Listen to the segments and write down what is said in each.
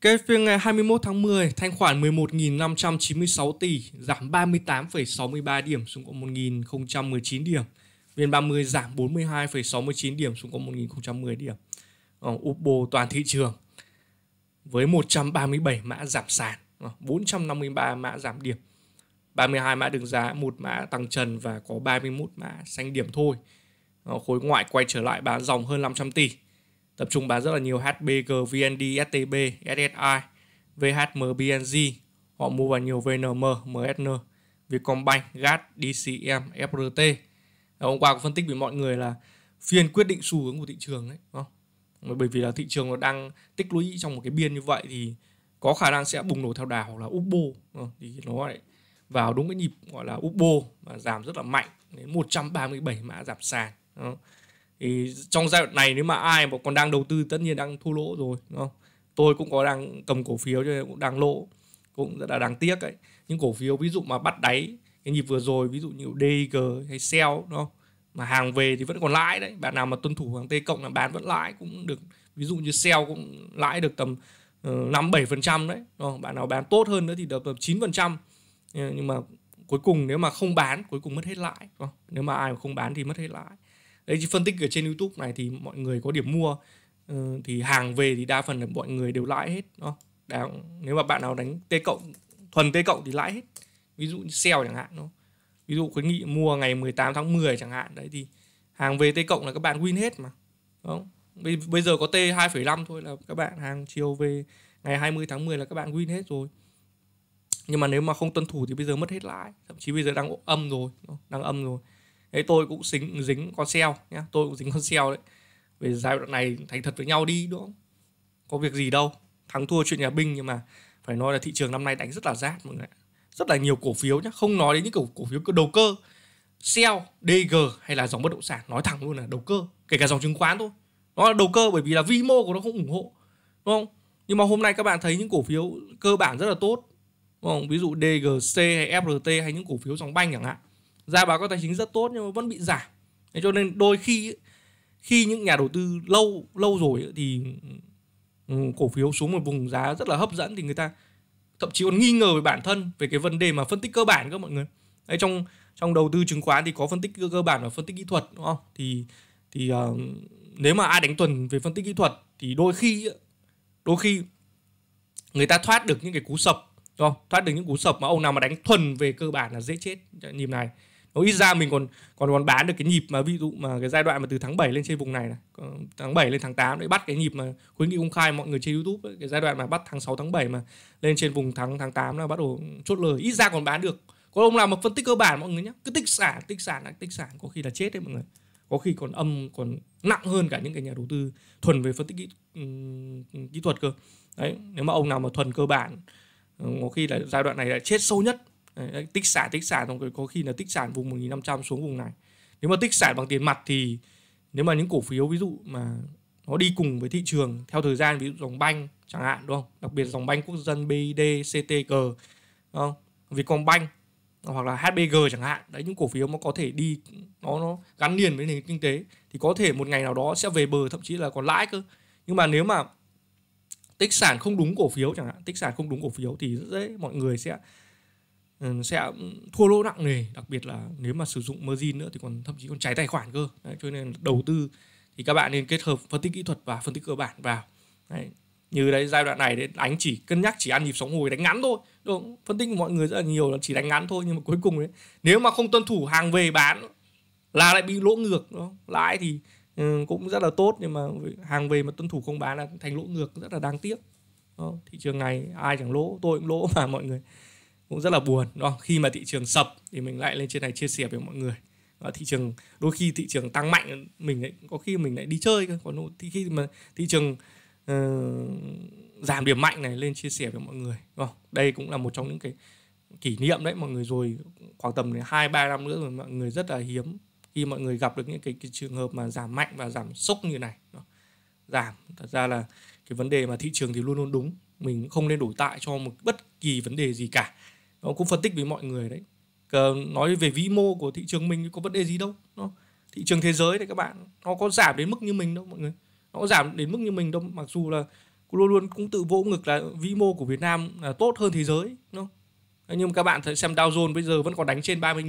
Kết phiên ngày 21 tháng 10, thanh khoản 11.596 tỷ, giảm 38,63 điểm xuống còn 1.019 điểm. VN30 giảm 42,69 điểm xuống còn 1.010 điểm. Ở ờ, Upbo toàn thị trường với 137 mã giảm sàn, 453 ờ, mã giảm điểm, 32 mã đứng giá, một mã tăng trần và có 31 mã xanh điểm thôi. Ờ, khối ngoại quay trở lại bán dòng hơn 500 tỷ tập trung bán rất là nhiều HBG, VND, STB, SSI, VHM, BNG. Họ mua vào nhiều VNM, MSN, Vietcombank, GAT, DCM, FRT. hôm qua có phân tích với mọi người là phiên quyết định xu hướng của thị trường đấy, không? Bởi vì là thị trường nó đang tích lũy trong một cái biên như vậy thì có khả năng sẽ bùng nổ theo đà hoặc là upbo thì nó lại vào đúng cái nhịp gọi là upbo mà giảm rất là mạnh đến 137 mã giảm sàn. Đúng không? thì trong giai đoạn này nếu mà ai mà còn đang đầu tư tất nhiên đang thua lỗ rồi đúng không tôi cũng có đang cầm cổ phiếu cho nên cũng đang lỗ cũng rất là đáng tiếc ấy những cổ phiếu ví dụ mà bắt đáy cái nhịp vừa rồi ví dụ như DG hay Shell đúng không mà hàng về thì vẫn còn lãi đấy bạn nào mà tuân thủ hàng T cộng là bán vẫn lãi cũng được ví dụ như Shell cũng lãi được tầm ờ, năm bảy phần trăm đấy đúng không? bạn nào bán tốt hơn nữa thì được tầm chín phần trăm nhưng mà cuối cùng nếu mà không bán cuối cùng mất hết lãi đúng không? nếu mà ai mà không bán thì mất hết lãi đấy chỉ phân tích ở trên youtube này thì mọi người có điểm mua ừ, thì hàng về thì đa phần là mọi người đều lãi hết đó Đã, nếu mà bạn nào đánh t cộng thuần t cộng thì lãi hết ví dụ như sell chẳng hạn nó ví dụ khuyến nghị mua ngày 18 tháng 10 chẳng hạn đấy thì hàng về t cộng là các bạn win hết mà đúng không? bây giờ có t 2,5 thôi là các bạn hàng chiều về ngày 20 tháng 10 là các bạn win hết rồi nhưng mà nếu mà không tuân thủ thì bây giờ mất hết lãi thậm chí bây giờ đang âm rồi đang âm rồi thế tôi cũng dính dính con sale nhá tôi cũng dính con sale đấy về giai đoạn này thành thật với nhau đi đúng không có việc gì đâu thắng thua chuyện nhà binh nhưng mà phải nói là thị trường năm nay đánh rất là rát mọi người rất là nhiều cổ phiếu nhá không nói đến những cổ cổ phiếu đầu cơ sell, dg hay là dòng bất động sản nói thẳng luôn là đầu cơ kể cả dòng chứng khoán thôi nó là đầu cơ bởi vì là vi mô của nó không ủng hộ đúng không nhưng mà hôm nay các bạn thấy những cổ phiếu cơ bản rất là tốt đúng không ví dụ dgc hay frt hay những cổ phiếu dòng banh chẳng hạn ra báo cáo tài chính rất tốt nhưng mà vẫn bị giảm thế cho nên đôi khi khi những nhà đầu tư lâu lâu rồi thì ừ, cổ phiếu xuống một vùng giá rất là hấp dẫn thì người ta thậm chí còn nghi ngờ về bản thân về cái vấn đề mà phân tích cơ bản các mọi người đấy trong trong đầu tư chứng khoán thì có phân tích cơ bản và phân tích kỹ thuật đúng không thì thì uh, nếu mà ai đánh tuần về phân tích kỹ thuật thì đôi khi đôi khi người ta thoát được những cái cú sập đúng không thoát được những cú sập mà ông nào mà đánh thuần về cơ bản là dễ chết nhìn này nó ít ra mình còn còn còn bán được cái nhịp mà ví dụ mà cái giai đoạn mà từ tháng 7 lên trên vùng này này tháng 7 lên tháng 8 để bắt cái nhịp mà khuyến nghị công khai mọi người trên YouTube ấy, cái giai đoạn mà bắt tháng 6 tháng 7 mà lên trên vùng tháng tháng 8 là bắt đầu chốt lời ít ra còn bán được Có ông làm một phân tích cơ bản mọi người nhé cứ tích sản tích sản là tích sản có khi là chết đấy mọi người có khi còn âm còn nặng hơn cả những cái nhà đầu tư thuần về phân tích kỹ, kỹ thuật cơ đấy nếu mà ông nào mà thuần cơ bản ờ, có khi là giai đoạn này là chết sâu nhất tích sản tích sản xong có khi là tích sản vùng 1500 xuống vùng này nếu mà tích sản bằng tiền mặt thì nếu mà những cổ phiếu ví dụ mà nó đi cùng với thị trường theo thời gian ví dụ dòng banh chẳng hạn đúng không đặc biệt dòng banh quốc dân BID CTG đúng không Vietcombank hoặc là HBG chẳng hạn đấy những cổ phiếu mà có thể đi nó nó gắn liền với nền kinh tế thì có thể một ngày nào đó sẽ về bờ thậm chí là còn lãi cơ nhưng mà nếu mà tích sản không đúng cổ phiếu chẳng hạn tích sản không đúng cổ phiếu thì rất dễ mọi người sẽ Ừ, sẽ thua lỗ nặng nề đặc biệt là nếu mà sử dụng margin nữa thì còn thậm chí còn cháy tài khoản cơ đấy, cho nên đầu tư thì các bạn nên kết hợp phân tích kỹ thuật và phân tích cơ bản vào đấy. như đấy giai đoạn này đấy anh chỉ cân nhắc chỉ ăn nhịp sóng hồi đánh ngắn thôi đúng không? phân tích của mọi người rất là nhiều là chỉ đánh ngắn thôi nhưng mà cuối cùng đấy nếu mà không tuân thủ hàng về bán là lại bị lỗ ngược đó lãi thì ừ, cũng rất là tốt nhưng mà hàng về mà tuân thủ không bán là thành lỗ ngược rất là đáng tiếc đó. thị trường này ai chẳng lỗ tôi cũng lỗ mà mọi người cũng rất là buồn đúng không? khi mà thị trường sập thì mình lại lên trên này chia sẻ với mọi người và thị trường đôi khi thị trường tăng mạnh mình lại có khi mình lại đi chơi còn thì khi mà thị trường uh, giảm điểm mạnh này lên chia sẻ với mọi người đúng không? đây cũng là một trong những cái kỷ niệm đấy mọi người rồi khoảng tầm hai ba năm nữa rồi mọi người rất là hiếm khi mọi người gặp được những cái, cái trường hợp mà giảm mạnh và giảm sốc như này đúng không? giảm thật ra là cái vấn đề mà thị trường thì luôn luôn đúng mình không nên đổi tại cho một bất kỳ vấn đề gì cả nó cũng phân tích với mọi người đấy nói về vĩ mô của thị trường mình có vấn đề gì đâu nó thị trường thế giới này các bạn nó có giảm đến mức như mình đâu mọi người nó có giảm đến mức như mình đâu mặc dù là luôn luôn cũng tự vỗ ngực là vĩ mô của Việt Nam là tốt hơn thế giới đúng không? nhưng mà các bạn thấy xem Dow Jones bây giờ vẫn còn đánh trên 30.000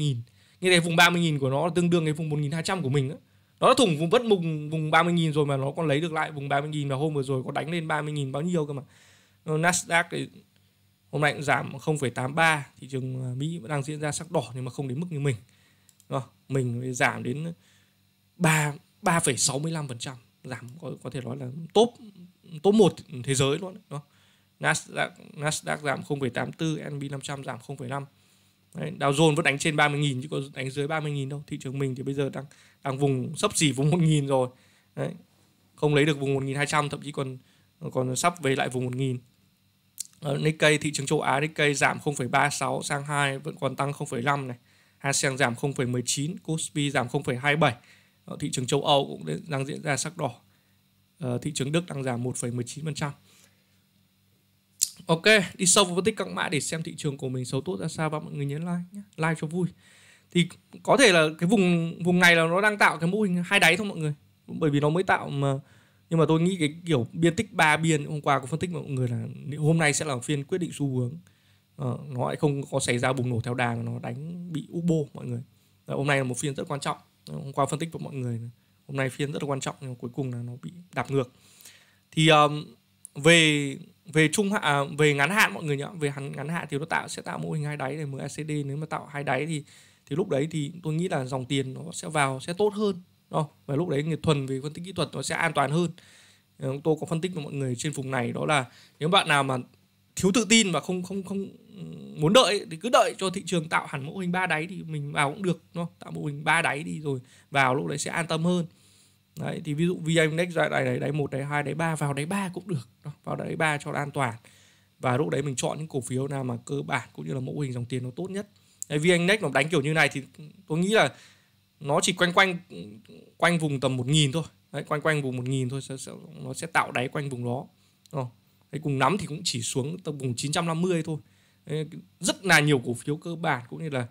như thế vùng 30.000 của nó tương đương cái vùng 1.200 của mình đó. nó đã thủng vùng bất mùng vùng 30.000 rồi mà nó còn lấy được lại vùng 30.000 và hôm vừa rồi có đánh lên 30.000 bao nhiêu cơ mà Nasdaq thì hôm nay cũng giảm 0,83 thị trường ờ, Mỹ vẫn đang diễn ra sắc đỏ nhưng mà không đến mức như mình đó, mình giảm đến 3 3,65% giảm có, có thể nói là top top 1 thế giới luôn đó. Nasdaq, Nasdaq giảm 0,84, S&P 500 giảm 0,5. Đấy, Dow Jones vẫn đánh trên 30.000 chứ có đánh dưới 30.000 đâu. Thị trường mình thì bây giờ đang đang vùng sấp xỉ vùng 1.000 rồi. Đấy. Không lấy được vùng 1.200 thậm chí còn còn sắp về lại vùng 1.000. Ờ, Nikkei thị trường châu Á Nikkei giảm 0,36, sang Shanghai vẫn còn tăng 0,5 này. ASEAN giảm 0,19, Kospi giảm 0,27. Ờ, thị trường châu Âu cũng đang diễn ra sắc đỏ. Ờ, thị trường Đức đang giảm 1,19%. Ok, đi sâu vào phân tích các mã để xem thị trường của mình xấu tốt ra sao và mọi người nhấn like nhé. Like cho vui. Thì có thể là cái vùng vùng này là nó đang tạo cái mô hình hai đáy thôi mọi người. Bởi vì nó mới tạo mà nhưng mà tôi nghĩ cái kiểu biên tích ba biên hôm qua có phân tích mọi người là hôm nay sẽ là phiên quyết định xu hướng ờ, nó lại không có xảy ra bùng nổ theo đà nó đánh bị ubo mọi người Đấy, hôm nay là một phiên rất quan trọng ờ, hôm qua phân tích với mọi người hôm nay phiên rất là quan trọng nhưng cuối cùng là nó bị đạp ngược thì um, về về trung hạn à, về ngắn hạn mọi người nhá về ngắn, ngắn hạn thì nó tạo sẽ tạo mô hình hai đáy để MACD nếu mà tạo hai đáy thì thì lúc đấy thì tôi nghĩ là dòng tiền nó sẽ vào sẽ tốt hơn đó Và lúc đấy người thuần về phân tích kỹ thuật nó sẽ an toàn hơn. Chúng ờ, tôi có phân tích với mọi người trên vùng này đó là nếu bạn nào mà thiếu tự tin và không không không muốn đợi thì cứ đợi cho thị trường tạo hẳn mô hình ba đáy thì mình vào cũng được nó tạo mô hình ba đáy đi rồi vào lúc đấy sẽ an tâm hơn đấy thì ví dụ vn index ra đáy đáy đáy một đáy hai đáy ba vào đáy ba cũng được đó, vào đáy ba cho an toàn và lúc đấy mình chọn những cổ phiếu nào mà cơ bản cũng như là mô hình dòng tiền nó tốt nhất đấy, vn index nó đánh kiểu như này thì tôi nghĩ là nó chỉ quanh quanh quanh vùng tầm 1000 thôi đấy, quanh quanh vùng 1000 thôi sẽ, sẽ, nó sẽ tạo đáy quanh vùng đó Đấy, ờ, cùng nắm thì cũng chỉ xuống tầm vùng 950 thôi đấy, rất là nhiều cổ phiếu cơ bản cũng như là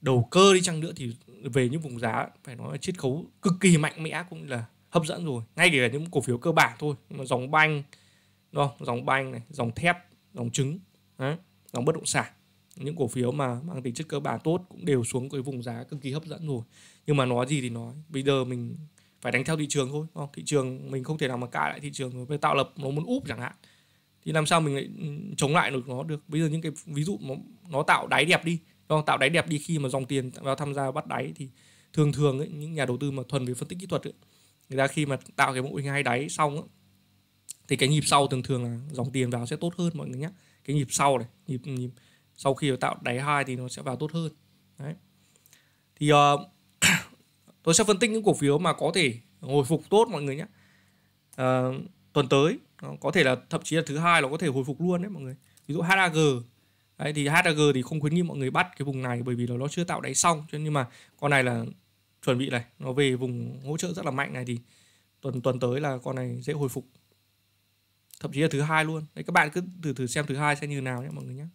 đầu cơ đi chăng nữa thì về những vùng giá phải nói là chiết khấu cực kỳ mạnh mẽ cũng là hấp dẫn rồi ngay cả những cổ phiếu cơ bản thôi dòng banh dòng banh này dòng thép dòng trứng đấy, dòng bất động sản những cổ phiếu mà mang tính chất cơ bản tốt cũng đều xuống cái vùng giá cực kỳ hấp dẫn rồi nhưng mà nói gì thì nói bây giờ mình phải đánh theo thị trường thôi không? thị trường mình không thể nào mà cãi lại thị trường rồi bây tạo lập nó muốn úp chẳng hạn thì làm sao mình lại ừ, chống lại được nó được bây giờ những cái ví dụ nó, nó tạo đáy đẹp đi không? tạo đáy đẹp đi khi mà dòng tiền vào tham gia bắt đáy thì thường thường ấy, những nhà đầu tư mà thuần về phân tích kỹ thuật ấy, người ta khi mà tạo cái mô hình hay đáy xong ấy, thì cái nhịp sau thường thường là dòng tiền vào sẽ tốt hơn mọi người nhé cái nhịp sau này nhịp nhịp sau khi tạo đáy hai thì nó sẽ vào tốt hơn đấy thì uh, tôi sẽ phân tích những cổ phiếu mà có thể hồi phục tốt mọi người nhé uh, tuần tới có thể là thậm chí là thứ hai nó có thể hồi phục luôn đấy mọi người ví dụ HAG đấy, thì HAG thì không khuyến nghị mọi người bắt cái vùng này bởi vì là nó chưa tạo đáy xong cho nhưng mà con này là chuẩn bị này nó về vùng hỗ trợ rất là mạnh này thì tuần tuần tới là con này dễ hồi phục thậm chí là thứ hai luôn đấy các bạn cứ thử thử xem thứ hai sẽ như nào nhé mọi người nhé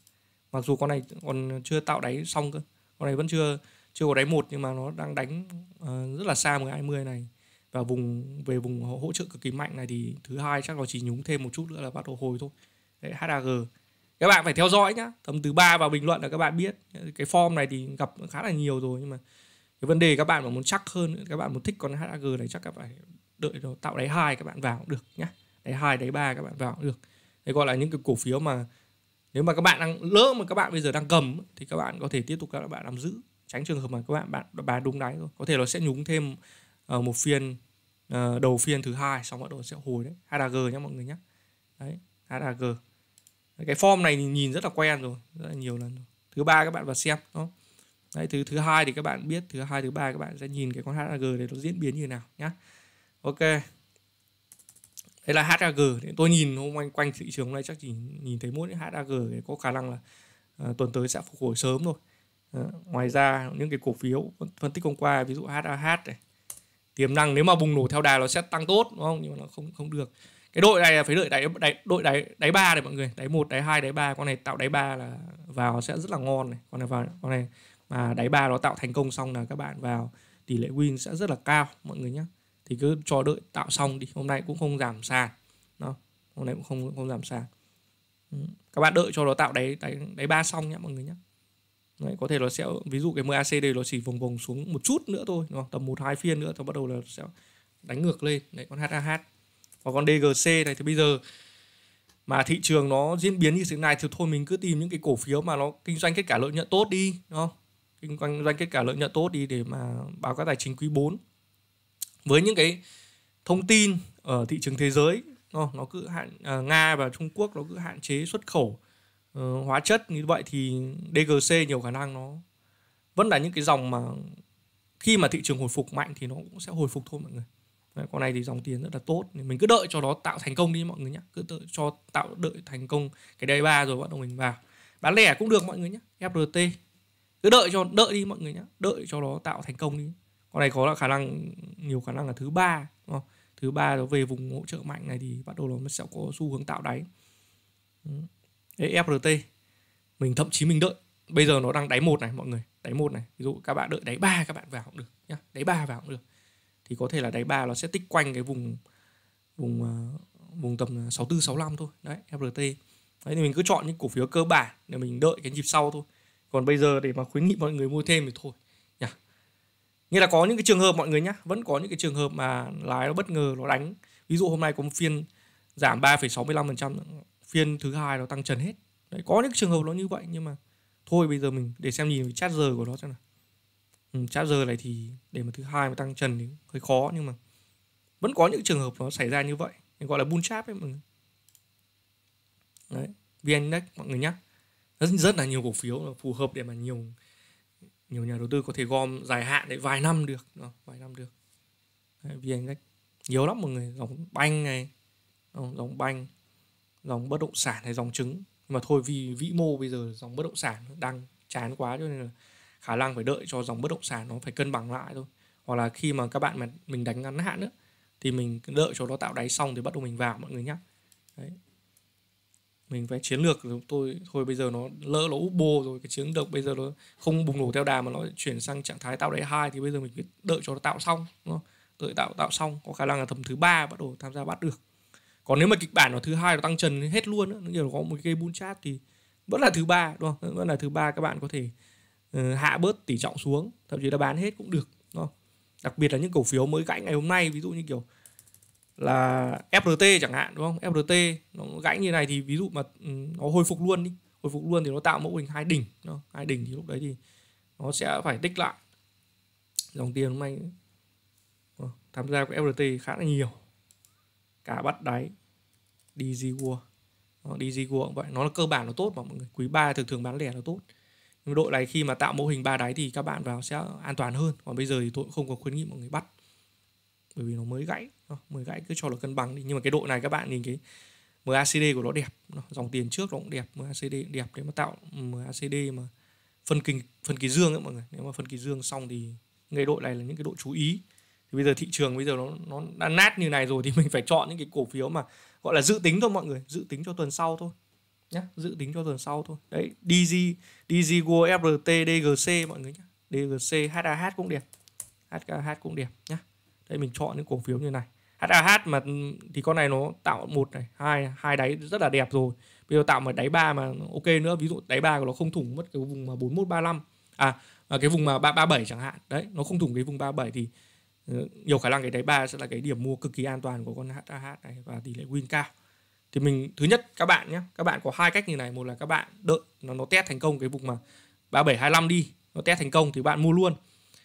mặc dù con này còn chưa tạo đáy xong cơ con này vẫn chưa chưa có đáy một nhưng mà nó đang đánh uh, rất là xa mười hai mươi này và vùng về vùng hỗ trợ cực kỳ mạnh này thì thứ hai chắc nó chỉ nhúng thêm một chút nữa là bắt đầu hồi thôi đấy HAG các bạn phải theo dõi nhá tầm thứ ba vào bình luận là các bạn biết cái form này thì gặp khá là nhiều rồi nhưng mà cái vấn đề các bạn mà muốn chắc hơn các bạn muốn thích con HAG này chắc các bạn phải đợi nó tạo đáy hai các bạn vào cũng được nhá đáy hai đáy ba các bạn vào cũng được đấy gọi là những cái cổ phiếu mà nếu mà các bạn đang lỡ mà các bạn bây giờ đang cầm thì các bạn có thể tiếp tục các bạn nắm giữ tránh trường hợp mà các bạn bạn bán đúng đáy rồi có thể nó sẽ nhúng thêm ờ, một phiên ờ, đầu phiên thứ hai xong bắt đầu sẽ hồi đấy HAG nhé mọi người nhé đấy HAG cái form này nhìn rất là quen rồi rất là nhiều lần rồi. thứ ba các bạn vào xem đó đấy thứ thứ hai thì các bạn biết thứ hai thứ ba các bạn sẽ nhìn cái con HAG này nó diễn biến như thế nào nhá ok đấy là HAG thì tôi nhìn hôm quanh quanh thị trường hôm nay chắc chỉ nhìn thấy mỗi HAG có khả năng là uh, tuần tới sẽ phục hồi sớm thôi uh, ngoài ra những cái cổ phiếu phân tích hôm qua ví dụ HAH này tiềm năng nếu mà bùng nổ theo đà nó sẽ tăng tốt đúng không nhưng mà nó không không được cái đội này là phải đợi đáy, đáy đội đáy đáy ba này mọi người đáy một đáy hai đáy ba con này tạo đáy ba là vào sẽ rất là ngon này con này vào con này mà đáy ba nó tạo thành công xong là các bạn vào tỷ lệ win sẽ rất là cao mọi người nhé thì cứ cho đợi tạo xong đi hôm nay cũng không giảm xa, đó hôm nay cũng không không giảm xa. Ừ, các bạn đợi cho nó tạo đáy đáy đáy ba xong nhé mọi người nhé Đấy, có thể nó sẽ ví dụ cái đây nó chỉ vùng vùng xuống một chút nữa thôi đúng không? tầm một hai phiên nữa thì bắt đầu là sẽ đánh ngược lên đấy con HAH và con DGC này thì bây giờ mà thị trường nó diễn biến như thế này thì thôi mình cứ tìm những cái cổ phiếu mà nó kinh doanh kết cả lợi nhuận tốt đi đúng không kinh doanh kết cả lợi nhuận tốt đi để mà báo cáo tài chính quý 4 với những cái thông tin ở thị trường thế giới nó, nó cứ hạn à, nga và trung quốc nó cứ hạn chế xuất khẩu uh, hóa chất như vậy thì dgc nhiều khả năng nó vẫn là những cái dòng mà khi mà thị trường hồi phục mạnh thì nó cũng sẽ hồi phục thôi mọi người Đấy, con này thì dòng tiền rất là tốt mình cứ đợi cho nó tạo thành công đi mọi người nhé cứ đợi cho tạo đợi thành công cái đây ba rồi bắt đầu mình vào bán lẻ cũng được mọi người nhé frt cứ đợi cho đợi đi mọi người nhé đợi cho nó tạo thành công đi con này có là khả năng nhiều khả năng là thứ ba thứ ba đó về vùng hỗ trợ mạnh này thì bắt đầu nó sẽ có xu hướng tạo đáy e FRT mình thậm chí mình đợi bây giờ nó đang đáy một này mọi người đáy một này ví dụ các bạn đợi đáy ba các bạn vào cũng được nhá đáy ba vào cũng được thì có thể là đáy ba nó sẽ tích quanh cái vùng vùng ờ, vùng tầm 64 65 thôi đấy e FRT đấy thì mình cứ chọn những cổ phiếu cơ bản để mình đợi cái nhịp sau thôi còn bây giờ để mà khuyến nghị mọi người mua thêm thì thôi như là có những cái trường hợp mọi người nhá vẫn có những cái trường hợp mà lái nó bất ngờ nó đánh ví dụ hôm nay có một phiên giảm 3,65% phiên thứ hai nó tăng trần hết Đấy, có những trường hợp nó như vậy nhưng mà thôi bây giờ mình để xem nhìn chat giờ của nó xem nào ừ, chat giờ này thì để mà thứ hai mà tăng trần thì hơi khó nhưng mà vẫn có những trường hợp nó xảy ra như vậy mình gọi là bull chat ấy mọi người đấy vn index mọi người nhé rất rất là nhiều cổ phiếu là phù hợp để mà nhiều nhiều nhà đầu tư có thể gom dài hạn đấy vài năm được đó, vài năm được vì anh cách nhiều lắm mọi người dòng banh này dòng banh dòng bất động sản hay dòng trứng nhưng mà thôi vì vĩ mô bây giờ dòng bất động sản đang chán quá cho nên là khả năng phải đợi cho dòng bất động sản nó phải cân bằng lại thôi hoặc là khi mà các bạn mà mình đánh ngắn hạn nữa thì mình đợi cho nó tạo đáy xong thì bắt đầu mình vào mọi người nhé đấy mình vẽ chiến lược rồi tôi thôi bây giờ nó lỡ nó úp bô rồi cái chiến lược bây giờ nó không bùng nổ theo đà mà nó chuyển sang trạng thái tạo đáy hai thì bây giờ mình phải đợi cho nó tạo xong đúng không? đợi tạo tạo xong có khả năng là tầm thứ ba bắt đầu tham gia bắt được còn nếu mà kịch bản nó thứ hai nó tăng trần hết luôn nó nhiều có một cái bull chat thì vẫn là thứ ba đúng không vẫn là thứ ba các bạn có thể uh, hạ bớt tỷ trọng xuống thậm chí là bán hết cũng được đúng không đặc biệt là những cổ phiếu mới cãi ngày hôm nay ví dụ như kiểu là FRT chẳng hạn đúng không? FRT nó gãy như này thì ví dụ mà ừ, nó hồi phục luôn đi, hồi phục luôn thì nó tạo mẫu hình hai đỉnh, hai đỉnh thì lúc đấy thì nó sẽ phải tích lại dòng tiền hôm nay ờ, tham gia của FRT khá là nhiều cả bắt đáy DG World DG World vậy nó là cơ bản nó tốt mà mọi người quý 3 thường thường bán lẻ nó tốt nhưng đội này khi mà tạo mô hình ba đáy thì các bạn vào sẽ an toàn hơn còn bây giờ thì tôi cũng không có khuyến nghị mọi người bắt bởi vì nó mới gãy 10 gãy cứ cho là cân bằng đi nhưng mà cái độ này các bạn nhìn cái MACD của nó đẹp dòng tiền trước nó cũng đẹp MACD cũng đẹp để mà tạo MACD mà phân kỳ phân kỳ dương ấy mọi người nếu mà phân kỳ dương xong thì cái độ này là những cái độ chú ý thì bây giờ thị trường bây giờ nó nó đã nát như này rồi thì mình phải chọn những cái cổ phiếu mà gọi là dự tính thôi mọi người dự tính cho tuần sau thôi nhá dự tính cho tuần sau thôi đấy DG DG Go FRT DGC mọi người nhá DGC HAH cũng đẹp HKH cũng đẹp nhá đây mình chọn những cổ phiếu như này HAH mà thì con này nó tạo một này hai hai đáy rất là đẹp rồi bây giờ tạo một đáy ba mà ok nữa ví dụ đáy ba của nó không thủng mất cái vùng mà 4135 à, à cái vùng mà 337 chẳng hạn đấy nó không thủng cái vùng 37 thì ờ, nhiều khả năng cái đáy ba sẽ là cái điểm mua cực kỳ an toàn của con HAH này và tỷ lệ win cao thì mình thứ nhất các bạn nhé các bạn có hai cách như này một là các bạn đợi nó nó test thành công cái vùng mà 3725 đi nó test thành công thì bạn mua luôn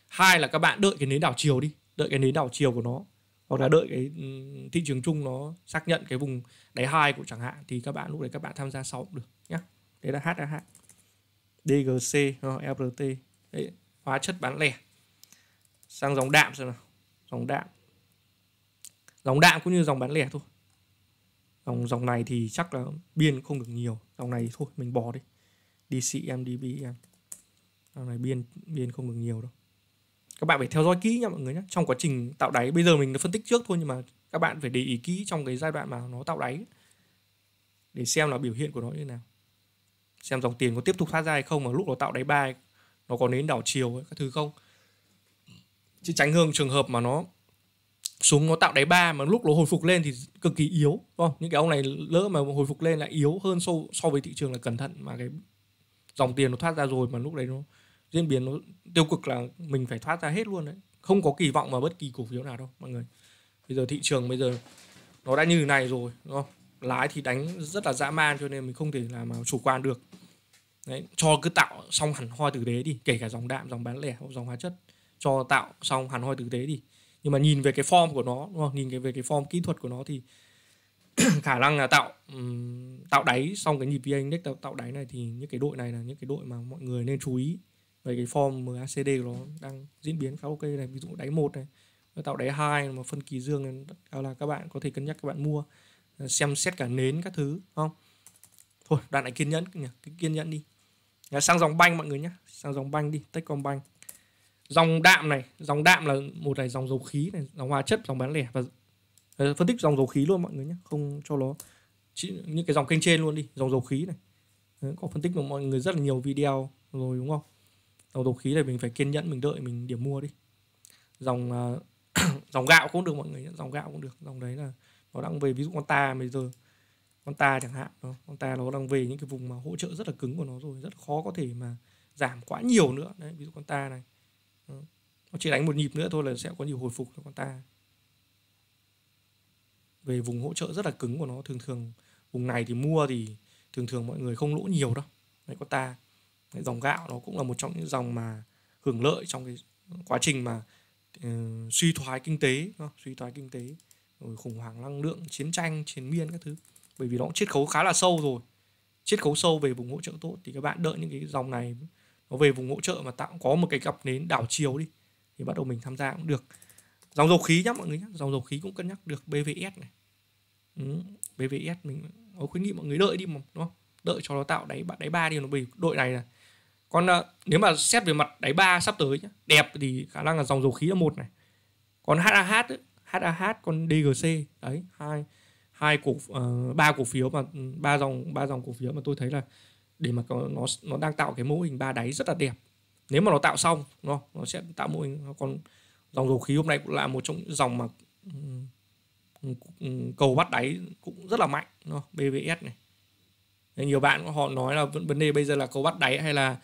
hai là các bạn đợi cái nến đảo chiều đi đợi cái nến đảo chiều của nó hoặc là đợi cái ừ, thị trường chung nó xác nhận cái vùng đáy hai của chẳng hạn thì các bạn lúc đấy các bạn tham gia sau cũng được nhé đấy là HAH DGC ờ, e LRT đấy, hóa chất bán lẻ sang dòng đạm xem nào dòng đạm dòng đạm cũng như dòng bán lẻ thôi dòng dòng này thì chắc là biên không được nhiều dòng này thôi mình bỏ đi DCM DBM dòng này biên biên không được nhiều đâu các bạn phải theo dõi kỹ nha mọi người nhé trong quá trình tạo đáy bây giờ mình đã phân tích trước thôi nhưng mà các bạn phải để ý kỹ trong cái giai đoạn mà nó tạo đáy để xem là biểu hiện của nó như thế nào xem dòng tiền có tiếp tục thoát ra hay không mà lúc nó tạo đáy ba nó có đến đảo chiều ấy, các thứ không chứ tránh hơn trường hợp mà nó xuống nó tạo đáy ba mà lúc nó hồi phục lên thì cực kỳ yếu đúng không những cái ông này lỡ mà hồi phục lên lại yếu hơn so so với thị trường là cẩn thận mà cái dòng tiền nó thoát ra rồi mà lúc đấy nó diễn biến nó tiêu cực là mình phải thoát ra hết luôn đấy không có kỳ vọng vào bất kỳ cổ phiếu nào đâu mọi người bây giờ thị trường bây giờ nó đã như thế này rồi đúng không lái thì đánh rất là dã man cho nên mình không thể làm mà chủ quan được đấy cho cứ tạo xong hẳn hoa tử tế đi kể cả dòng đạm dòng bán lẻ dòng hóa chất cho tạo xong hẳn hoa tử tế đi nhưng mà nhìn về cái form của nó đúng không? nhìn về cái form kỹ thuật của nó thì khả năng là tạo um, tạo đáy xong cái nhịp VN index tạo, tạo đáy này thì những cái đội này là những cái đội mà mọi người nên chú ý về cái form MACD của nó đang diễn biến khá ok này ví dụ đáy một này nó tạo đáy hai mà phân kỳ dương nên là các bạn có thể cân nhắc các bạn mua ờ, xem xét cả nến các thứ không thôi đoạn này kiên nhẫn nhỉ kiên nhẫn đi Nhà dạ, sang dòng banh mọi người nhé sang dòng banh đi Techcombank dòng đạm này dòng đạm là một này dòng dầu khí này dòng hóa chất dòng bán lẻ và ờ, phân tích dòng dầu khí luôn mọi người nhé không cho nó những cái dòng kênh trên luôn đi dòng dầu khí này có phân tích của mọi người rất là nhiều video rồi đúng không đầu dầu khí này mình phải kiên nhẫn mình đợi mình điểm mua đi dòng uh, dòng gạo cũng được mọi người dòng gạo cũng được dòng đấy là nó đang về ví dụ con ta bây giờ con ta chẳng hạn đó. con ta nó đang về những cái vùng mà hỗ trợ rất là cứng của nó rồi rất khó có thể mà giảm quá nhiều nữa đấy ví dụ con ta này nó chỉ đánh một nhịp nữa thôi là sẽ có nhiều hồi phục cho con ta về vùng hỗ trợ rất là cứng của nó thường thường vùng này thì mua thì thường thường mọi người không lỗ nhiều đâu đấy con ta cái dòng gạo nó cũng là một trong những dòng mà hưởng lợi trong cái quá trình mà uh, suy thoái kinh tế không? suy thoái kinh tế rồi khủng hoảng năng lượng chiến tranh chiến miên các thứ bởi vì nó cũng chiết khấu khá là sâu rồi chiết khấu sâu về vùng hỗ trợ tốt thì các bạn đợi những cái dòng này nó về vùng hỗ trợ mà tạo có một cái cặp nến đảo chiều đi thì bắt đầu mình tham gia cũng được dòng dầu khí nhá mọi người nhá dòng dầu khí cũng cân nhắc được BVS này ừ, BVS mình khuyến nghị mọi người đợi đi mà đúng không đợi cho nó tạo đáy đáy ba đi nó bị đội này là còn uh, nếu mà xét về mặt đáy ba sắp tới nhá, đẹp thì khả năng là dòng dầu khí là một này còn HAH ấy, HAH còn DGC đấy hai hai cổ uh, ba cổ phiếu mà ừ, ba dòng ba dòng cổ phiếu mà tôi thấy là để mà có, nó nó đang tạo cái mô hình ba đáy rất là đẹp nếu mà nó tạo xong nó nó sẽ tạo mô hình nó còn dòng dầu khí hôm nay cũng là một trong những dòng mà um, cầu bắt đáy cũng rất là mạnh nó BVS này nhiều bạn họ nói là vấn đề bây giờ là cầu bắt đáy hay là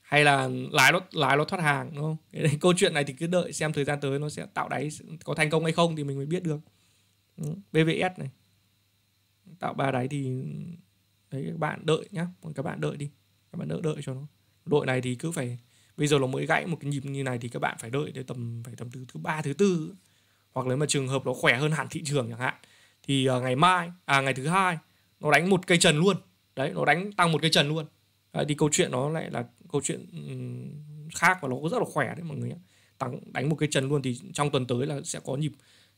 hay là lái nó lái nó thoát hàng đúng không câu chuyện này thì cứ đợi xem thời gian tới nó sẽ tạo đáy có thành công hay không thì mình mới biết được BVS này tạo ba đáy thì đấy các bạn đợi nhá các bạn đợi đi các bạn đợi đợi cho nó đội này thì cứ phải bây giờ nó mới gãy một cái nhịp như này thì các bạn phải đợi để tầm phải tầm thứ thứ ba thứ tư hoặc nếu mà trường hợp nó khỏe hơn hẳn thị trường chẳng hạn thì à, ngày mai à ngày thứ hai nó đánh một cây trần luôn đấy nó đánh tăng một cái trần luôn đấy, thì câu chuyện nó lại là câu chuyện khác và nó cũng rất là khỏe đấy mọi người tăng đánh một cái trần luôn thì trong tuần tới là sẽ có nhịp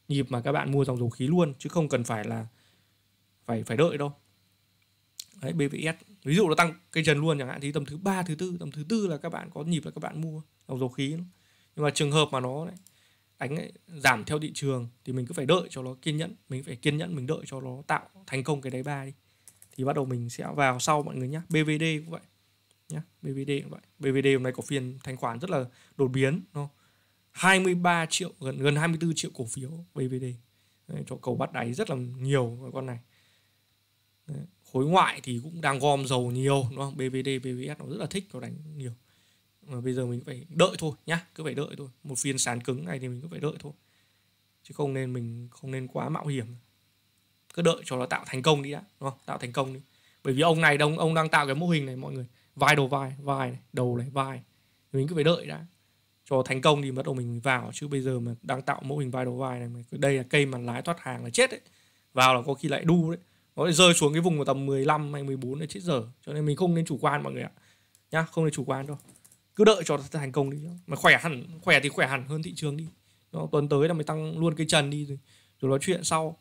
nhịp mà các bạn mua dòng dầu khí luôn chứ không cần phải là phải phải đợi đâu đấy BVS ví dụ nó tăng cây trần luôn chẳng hạn thì tầm thứ ba thứ tư tầm thứ tư là các bạn có nhịp là các bạn mua dòng dầu khí nhưng mà trường hợp mà nó đấy, đánh ấy, giảm theo thị trường thì mình cứ phải đợi cho nó kiên nhẫn mình phải kiên nhẫn mình đợi cho nó tạo thành công cái đáy ba đi thì bắt đầu mình sẽ vào sau mọi người nhé BVD cũng vậy nhé BVD cũng vậy BVD hôm nay có phiên thanh khoản rất là đột biến nó 23 triệu gần gần 24 triệu cổ phiếu BVD Đấy, cho cầu bắt đáy rất là nhiều con này Đấy, khối ngoại thì cũng đang gom dầu nhiều đúng không BVD BVS nó rất là thích nó đánh nhiều mà bây giờ mình phải đợi thôi nhá cứ phải đợi thôi một phiên sàn cứng này thì mình cứ phải đợi thôi chứ không nên mình không nên quá mạo hiểm cứ đợi cho nó tạo thành công đi đã đúng không tạo thành công đi bởi vì ông này đông ông đang tạo cái mô hình này mọi người vai đầu vai vai này, đầu này vai mình cứ phải đợi đã cho thành công thì bắt đầu mình vào chứ bây giờ mà đang tạo mô hình vai đầu vai này đây là cây mà lái thoát hàng là chết đấy vào là có khi lại đu đấy nó lại rơi xuống cái vùng của tầm 15 hay 14 đấy chết giờ. cho nên mình không nên chủ quan mọi người ạ nhá không nên chủ quan đâu cứ đợi cho thành công đi mà khỏe hẳn khỏe thì khỏe hẳn hơn thị trường đi Đó, tuần tới là mình tăng luôn cái trần đi rồi, rồi nói chuyện sau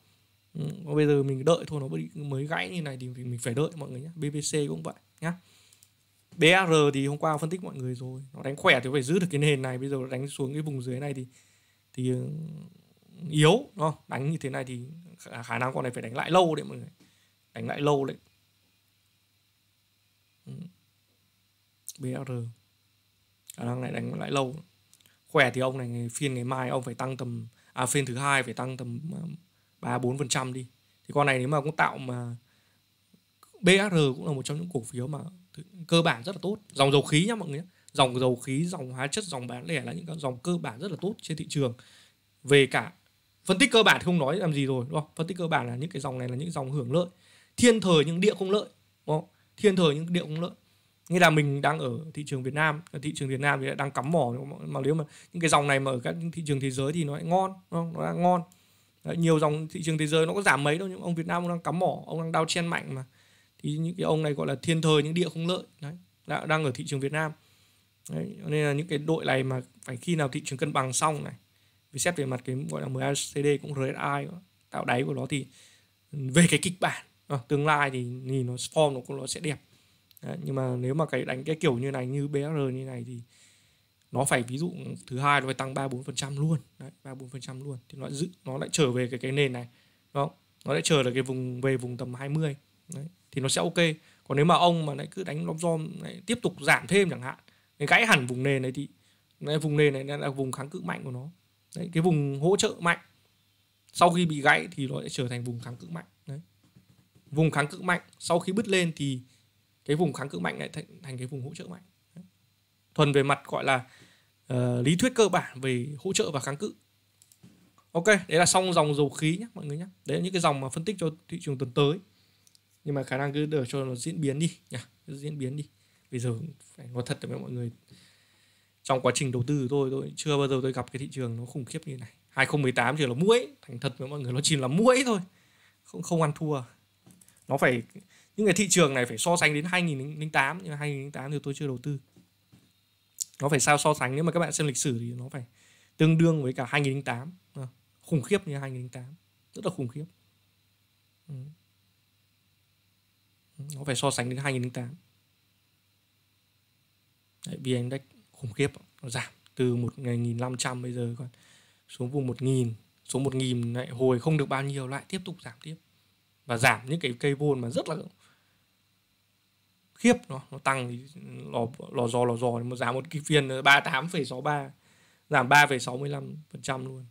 mà bây giờ mình đợi thôi nó mới gãy như này thì mình phải đợi mọi người nhé BBC cũng vậy nhá BR thì hôm qua phân tích mọi người rồi nó đánh khỏe thì phải giữ được cái nền này bây giờ đánh xuống cái vùng dưới này thì thì yếu đúng không? đánh như thế này thì khả năng con này phải đánh lại lâu đấy mọi người đánh lại lâu đấy BR khả năng này đánh lại lâu khỏe thì ông này phiên ngày mai ông phải tăng tầm à phiên thứ hai phải tăng tầm ba bốn phần trăm đi thì con này nếu mà cũng tạo mà BR cũng là một trong những cổ phiếu mà cơ bản rất là tốt dòng dầu khí nhá mọi người dòng dầu khí dòng hóa chất dòng bán lẻ là những cái dòng cơ bản rất là tốt trên thị trường về cả phân tích cơ bản thì không nói làm gì rồi đúng không phân tích cơ bản là những cái dòng này là những dòng hưởng lợi thiên thời những địa không lợi đúng không? thiên thời những địa không lợi như là mình đang ở thị trường Việt Nam thị trường Việt Nam thì đang cắm mỏ mà nếu mà những cái dòng này mà ở các thị trường thế giới thì nó lại ngon đúng không? nó đang ngon Đấy, nhiều dòng thị trường thế giới nó có giảm mấy đâu nhưng ông Việt Nam ông đang cắm mỏ ông đang đao chen mạnh mà thì những cái ông này gọi là thiên thời những địa không lợi đấy đang ở thị trường Việt Nam đấy, nên là những cái đội này mà phải khi nào thị trường cân bằng xong này vì xét về mặt cái gọi là MACD cũng RSI tạo đáy của nó thì về cái kịch bản à, tương lai thì nhìn nó form nó cũng nó sẽ đẹp đấy, nhưng mà nếu mà cái đánh cái kiểu như này như BR như này thì nó phải ví dụ thứ hai nó phải tăng ba bốn phần trăm luôn đấy ba bốn phần trăm luôn thì nó giữ nó lại trở về cái cái nền này nó nó lại trở lại cái vùng về vùng tầm 20 đấy thì nó sẽ ok còn nếu mà ông mà lại cứ đánh lom do tiếp tục giảm thêm chẳng hạn cái gãy hẳn vùng nền này thì này, vùng nền này là vùng kháng cự mạnh của nó đấy cái vùng hỗ trợ mạnh sau khi bị gãy thì nó sẽ trở thành vùng kháng cự mạnh đấy vùng kháng cự mạnh sau khi bứt lên thì cái vùng kháng cự mạnh lại thành, thành cái vùng hỗ trợ mạnh thuần về mặt gọi là uh, lý thuyết cơ bản về hỗ trợ và kháng cự ok đấy là xong dòng dầu khí nhé mọi người nhé đấy là những cái dòng mà phân tích cho thị trường tuần tới nhưng mà khả năng cứ để cho nó diễn biến đi nhá diễn biến đi bây giờ phải nói thật với mọi người trong quá trình đầu tư của tôi tôi chưa bao giờ tôi gặp cái thị trường nó khủng khiếp như này 2018 chỉ là mũi, thành thật với mọi người nó chỉ là mũi thôi không không ăn thua nó phải những cái thị trường này phải so sánh đến 2008 nhưng mà 2008 thì tôi chưa đầu tư nó phải sao so sánh nếu mà các bạn xem lịch sử thì nó phải tương đương với cả 2008 à, ờ, khủng khiếp như 2008 rất là khủng khiếp ừ. Ừ, nó phải so sánh đến 2008 Đấy, VN Index khủng khiếp nó giảm từ 1.500 bây giờ còn xuống vùng 1.000 xuống 1.000 lại hồi không được bao nhiêu lại tiếp tục giảm tiếp và giảm những cái cây vôn mà rất là khiếp nó nó tăng thì lò lò giò lò giò một giá một kỳ phiên 38,63 giảm 3,65% luôn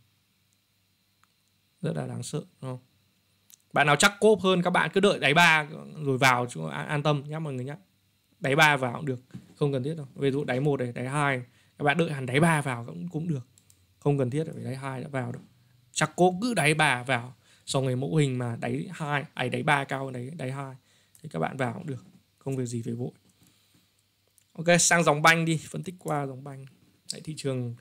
rất là đáng sợ đúng không bạn nào chắc cốp hơn các bạn cứ đợi đáy ba rồi vào cho an, an tâm nhé mọi người nhé đáy ba vào cũng được không cần thiết đâu ví dụ đáy một này đáy hai các bạn đợi hẳn đáy ba vào cũng cũng được không cần thiết phải đáy hai đã vào được chắc cốp cứ đáy ba vào xong rồi mẫu hình mà đáy hai ấy à, đáy ba cao hơn đáy đáy hai thì các bạn vào cũng được không việc gì phải vội ok sang dòng banh đi phân tích qua dòng banh Đấy, thị trường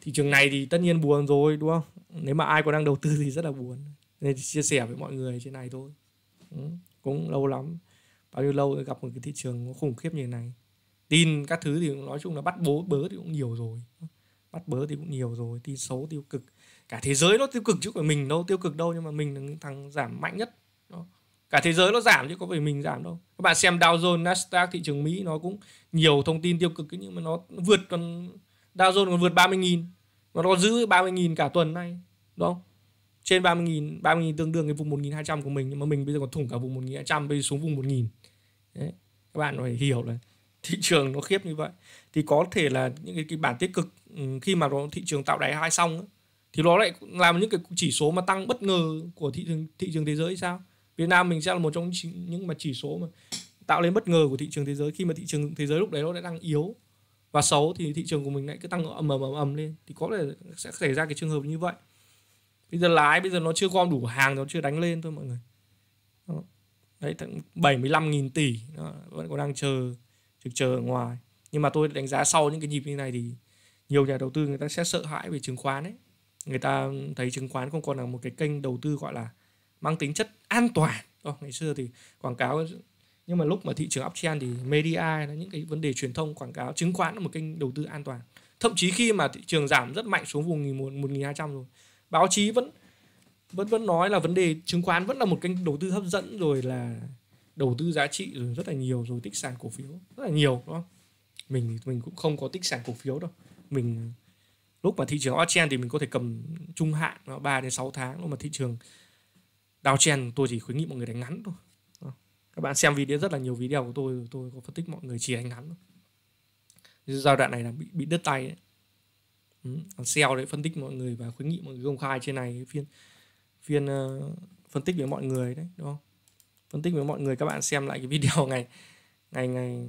thị trường này thì tất nhiên buồn rồi đúng không nếu mà ai còn đang đầu tư thì rất là buồn nên chia sẻ với mọi người trên này thôi ừ, cũng lâu lắm bao nhiêu lâu gặp một cái thị trường khủng khiếp như thế này tin các thứ thì nói chung là bắt bố bớ thì cũng nhiều rồi bắt bớ thì cũng nhiều rồi tin xấu tiêu cực cả thế giới nó tiêu cực chứ của mình đâu tiêu cực đâu nhưng mà mình là thằng giảm mạnh nhất đó cả thế giới nó giảm chứ có phải mình giảm đâu các bạn xem Dow Jones Nasdaq thị trường Mỹ nó cũng nhiều thông tin tiêu cực nhưng mà nó vượt còn Dow Jones còn vượt 30.000 mà còn giữ 30.000 cả tuần nay đúng không trên 30.000 30.000 tương đương cái vùng 1.200 của mình nhưng mà mình bây giờ còn thủng cả vùng 1.200 bây giờ xuống vùng 1.000 Đấy. các bạn phải hiểu là thị trường nó khiếp như vậy thì có thể là những cái, cái bản tích cực ừ, khi mà nó thị trường tạo đáy hai xong thì nó lại làm những cái chỉ số mà tăng bất ngờ của thị trường thị trường thế giới sao Việt Nam mình sẽ là một trong những, những mà chỉ số mà tạo lên bất ngờ của thị trường thế giới khi mà thị trường thế giới lúc đấy nó đã đang yếu và xấu thì thị trường của mình lại cứ tăng ầm ầm ầm lên thì có thể sẽ xảy ra cái trường hợp như vậy bây giờ lái bây giờ nó chưa gom đủ hàng nó chưa đánh lên thôi mọi người đó. đấy 75.000 tỷ đó, vẫn còn đang chờ trực chờ ở ngoài nhưng mà tôi đánh giá sau những cái nhịp như này thì nhiều nhà đầu tư người ta sẽ sợ hãi về chứng khoán ấy người ta thấy chứng khoán không còn là một cái kênh đầu tư gọi là mang tính chất an toàn oh, ngày xưa thì quảng cáo nhưng mà lúc mà thị trường uptrend thì media là những cái vấn đề truyền thông quảng cáo chứng khoán là một kênh đầu tư an toàn thậm chí khi mà thị trường giảm rất mạnh xuống vùng 1.200 rồi báo chí vẫn vẫn vẫn nói là vấn đề chứng khoán vẫn là một kênh đầu tư hấp dẫn rồi là đầu tư giá trị rồi rất là nhiều rồi tích sản cổ phiếu rất là nhiều đúng không? mình mình cũng không có tích sản cổ phiếu đâu mình lúc mà thị trường uptrend thì mình có thể cầm trung hạn 3 đến 6 tháng lúc mà thị trường đao chen tôi chỉ khuyến nghị mọi người đánh ngắn thôi các bạn xem video rất là nhiều video của tôi tôi có phân tích mọi người chỉ đánh ngắn thôi. giai đoạn này là bị bị đứt tay đấy ừ. đấy phân tích mọi người và khuyến nghị mọi người công khai trên này phiên phiên uh, phân tích với mọi người đấy đúng không phân tích với mọi người các bạn xem lại cái video ngày ngày ngày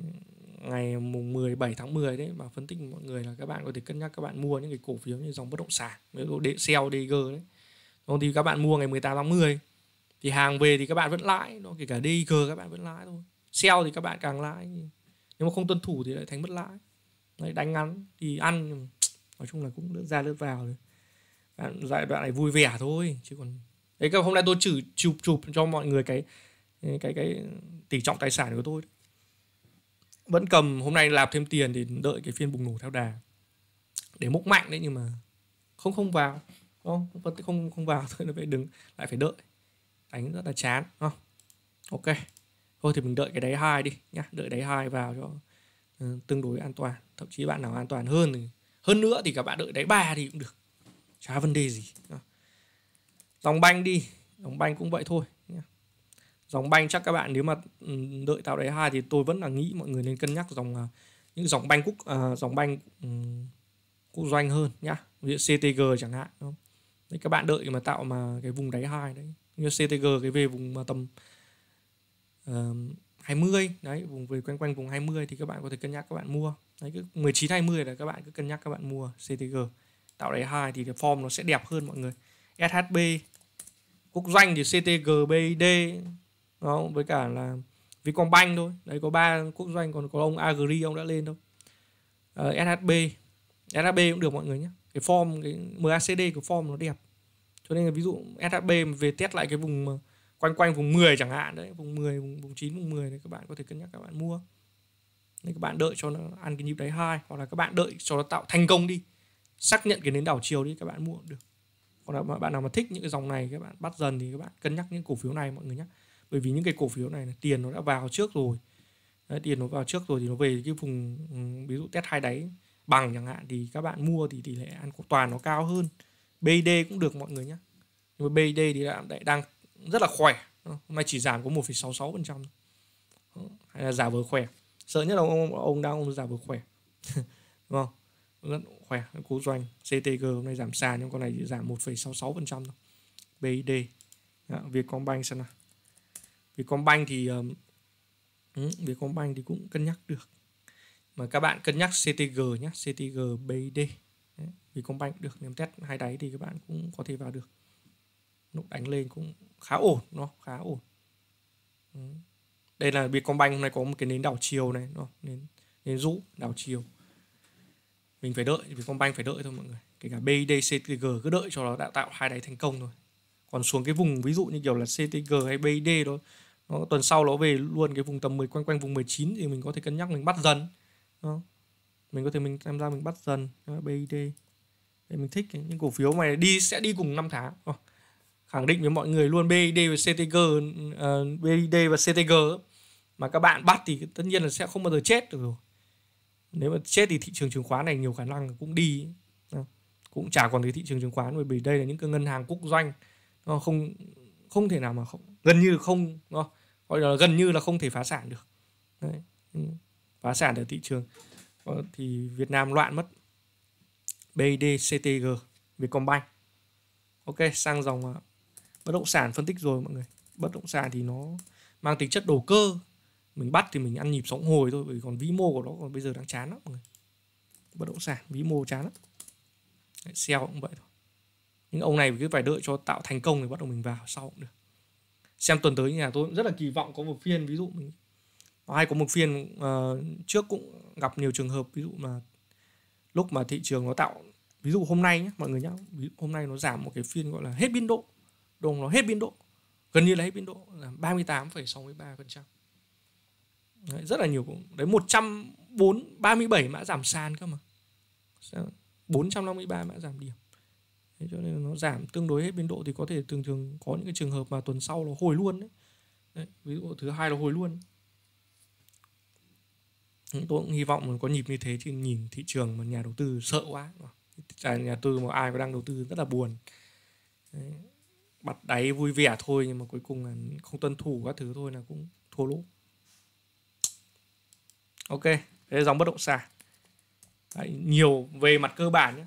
ngày mùng 17 tháng 10 đấy mà phân tích mọi người là các bạn có thể cân nhắc các bạn mua những cái cổ phiếu như dòng bất động sản, ví dụ DCL, DG đấy. Còn thì các bạn mua ngày 18 tháng 10 thì hàng về thì các bạn vẫn lãi nó kể cả DIG các bạn vẫn lãi thôi sell thì các bạn càng lãi nếu mà không tuân thủ thì lại thành mất lãi Đấy, đánh ngắn thì ăn nói chung là cũng lướt ra lướt vào rồi bạn giai đoạn này vui vẻ thôi chứ còn đấy các hôm nay tôi chử chụp chụp cho mọi người cái cái cái tỷ trọng tài sản của tôi vẫn cầm hôm nay làm thêm tiền thì đợi cái phiên bùng nổ theo đà để múc mạnh đấy nhưng mà không không vào không không không vào thôi nó phải đừng lại phải đợi đánh rất là chán không ok thôi thì mình đợi cái đáy hai đi nhá đợi đáy hai vào cho uh, tương đối an toàn thậm chí bạn nào an toàn hơn thì hơn nữa thì các bạn đợi đáy ba thì cũng được chả vấn đề gì dòng banh đi dòng banh cũng vậy thôi nhá. dòng banh chắc các bạn nếu mà ừ, đợi tạo đáy hai thì tôi vẫn là nghĩ mọi người nên cân nhắc dòng à, những dòng banh quốc uh, dòng banh um, quốc doanh hơn nhá ví dụ CTG chẳng hạn đúng không? Đấy, các bạn đợi mà tạo mà cái vùng đáy hai đấy như CTG cái về vùng mà tầm uh, 20 đấy vùng về quanh quanh vùng 20 thì các bạn có thể cân nhắc các bạn mua đấy cứ 19 20 là các bạn cứ cân nhắc các bạn mua CTG tạo đáy hai thì cái form nó sẽ đẹp hơn mọi người SHB quốc doanh thì CTG BID đó với cả là Vietcombank thôi đấy có ba quốc doanh còn có ông Agri ông đã lên đâu uh, ờ, SHB SHB cũng được mọi người nhé cái form cái MACD của form nó đẹp nên là ví dụ SHB về test lại cái vùng quanh quanh vùng 10 chẳng hạn đấy vùng 10 vùng, vùng 9 vùng 10 đấy các bạn có thể cân nhắc các bạn mua nên các bạn đợi cho nó ăn cái nhịp đáy hai hoặc là các bạn đợi cho nó tạo thành công đi xác nhận cái nến đảo chiều đi các bạn mua cũng được còn là bạn nào mà thích những cái dòng này các bạn bắt dần thì các bạn cân nhắc những cổ phiếu này mọi người nhé bởi vì những cái cổ phiếu này tiền nó đã vào trước rồi Đấy, tiền nó vào trước rồi thì nó về cái vùng ví dụ test hai đáy bằng chẳng hạn thì các bạn mua thì tỷ lệ ăn toàn nó cao hơn BID cũng được mọi người nhé nhưng mà BID thì đã, đang rất là khỏe hôm nay chỉ giảm có 1,66% hay là giả vờ khỏe sợ nhất là ông ông đang ông giả vờ khỏe đúng không rất khỏe cố doanh CTG hôm nay giảm sàn nhưng con này chỉ giảm 1,66% thôi BID Đó, Vietcombank xem nào Vietcombank thì um, ừ, Vietcombank thì cũng cân nhắc được mà các bạn cân nhắc CTG nhé CTG BID Vietcombank được nếu test hai đáy thì các bạn cũng có thể vào được lúc đánh lên cũng khá ổn nó khá ổn đây là Vietcombank hôm nay có một cái nến đảo chiều này nó nến nến rũ đảo chiều mình phải đợi Vietcombank phải đợi thôi mọi người kể cả BIDCTG cứ đợi cho nó đã tạo hai đáy thành công thôi còn xuống cái vùng ví dụ như kiểu là CTG hay BID đó nó, tuần sau nó về luôn cái vùng tầm 10 quanh quanh vùng 19 thì mình có thể cân nhắc mình bắt dần đó. mình có thể mình tham gia mình bắt dần đó, BID để mình thích những cổ phiếu mà đi sẽ đi cùng năm tháng ờ, khẳng định với mọi người luôn BID và CTG uh, ờ, BID và CTG mà các bạn bắt thì tất nhiên là sẽ không bao giờ chết được rồi nếu mà chết thì thị trường chứng khoán này nhiều khả năng cũng đi ờ, cũng chả còn cái thị trường chứng khoán bởi vì đây là những cái ngân hàng quốc doanh nó không không thể nào mà không gần như không nó gọi là gần như là không thể phá sản được Đấy. Ừ, phá sản ở thị trường thì Việt Nam loạn mất BDCTG Vietcombank ok sang dòng à, bất động sản phân tích rồi mọi người bất động sản thì nó mang tính chất đầu cơ mình bắt thì mình ăn nhịp sóng hồi thôi bởi còn vĩ mô của nó còn bây giờ đang chán lắm mọi người bất động sản vĩ mô chán lắm sell cũng vậy thôi những ông này cứ phải đợi cho tạo thành công thì bắt đầu mình vào sau cũng được xem tuần tới nhà tôi cũng rất là kỳ vọng có một phiên ví dụ mình hay có một phiên uh, trước cũng gặp nhiều trường hợp ví dụ mà lúc mà thị trường nó tạo ví dụ hôm nay nhé mọi người nhé hôm nay nó giảm một cái phiên gọi là hết biên độ đồng nó hết biên độ gần như là hết biên độ là 38,63% trăm rất là nhiều đấy 104 37 mã giảm sàn cơ mà 453 mã giảm điểm Thế cho nên nó giảm tương đối hết biên độ thì có thể thường thường có những cái trường hợp mà tuần sau nó hồi luôn đấy. Đấy, ví dụ thứ hai nó hồi luôn tôi cũng hy vọng có nhịp như thế chứ nhìn thị trường mà nhà đầu tư sợ quá à, nhà đầu tư mà ai có đang đầu tư rất là buồn Đấy. bắt đáy vui vẻ thôi nhưng mà cuối cùng là không tuân thủ các thứ thôi là cũng thua lỗ ok đấy là dòng bất động sản Đấy, nhiều về mặt cơ bản nhé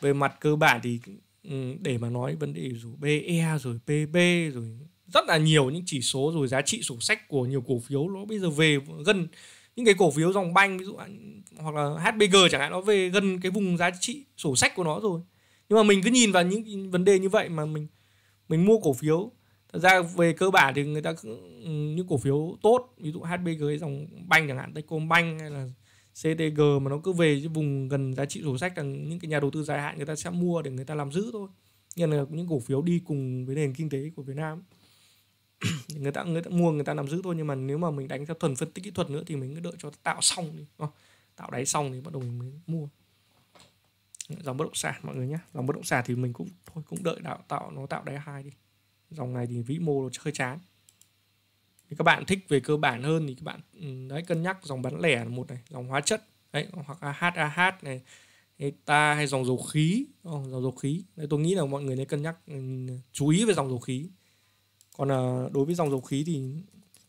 về mặt cơ bản thì ừ, để mà nói vấn đề rồi BE rồi PB rồi rất là nhiều những chỉ số rồi giá trị sổ sách của nhiều cổ phiếu nó bây giờ về gần những cái cổ phiếu dòng banh ví dụ hoặc là HBG chẳng hạn nó về gần cái vùng giá trị sổ sách của nó rồi nhưng mà mình cứ nhìn vào những vấn đề như vậy mà mình mình mua cổ phiếu thật ra về cơ bản thì người ta ừ, những cổ phiếu tốt ví dụ HBG dòng banh chẳng hạn Techcombank hay là CDG mà nó cứ về cái vùng gần giá trị sổ sách là những cái nhà đầu tư dài hạn người ta sẽ mua để người ta làm giữ thôi nhưng là những cổ phiếu đi cùng với nền kinh tế của Việt Nam người ta người ta mua người ta nắm giữ thôi nhưng mà nếu mà mình đánh theo thuần phân tích kỹ thuật nữa thì mình cứ đợi cho tạo xong đi tạo đáy xong thì bắt đầu mình mới mua dòng bất động sản mọi người nhé dòng bất động sản thì mình cũng thôi cũng đợi tạo tạo nó tạo đáy hai đi dòng này thì vĩ mô nó hơi chán thì các bạn thích về cơ bản hơn thì các bạn ừ, đấy cân nhắc dòng bán lẻ một này dòng hóa chất đấy hoặc HAH này ta hay dòng dầu khí oh, dòng dầu khí đấy, tôi nghĩ là mọi người nên cân nhắc ừ, chú ý về dòng dầu khí còn à, đối với dòng dầu khí thì